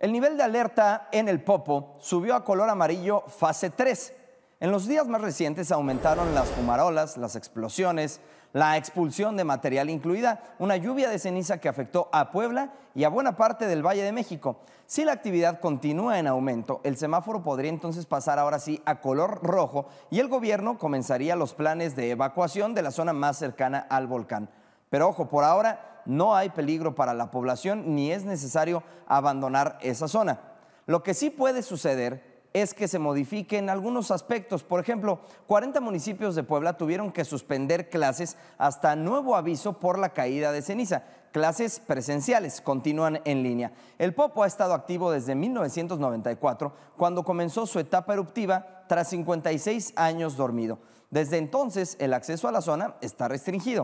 El nivel de alerta en el Popo subió a color amarillo fase 3. En los días más recientes aumentaron las fumarolas, las explosiones, la expulsión de material incluida, una lluvia de ceniza que afectó a Puebla y a buena parte del Valle de México. Si la actividad continúa en aumento, el semáforo podría entonces pasar ahora sí a color rojo y el gobierno comenzaría los planes de evacuación de la zona más cercana al volcán. Pero ojo, por ahora no hay peligro para la población ni es necesario abandonar esa zona. Lo que sí puede suceder es que se modifiquen algunos aspectos. Por ejemplo, 40 municipios de Puebla tuvieron que suspender clases hasta nuevo aviso por la caída de ceniza. Clases presenciales continúan en línea. El Popo ha estado activo desde 1994, cuando comenzó su etapa eruptiva tras 56 años dormido. Desde entonces, el acceso a la zona está restringido.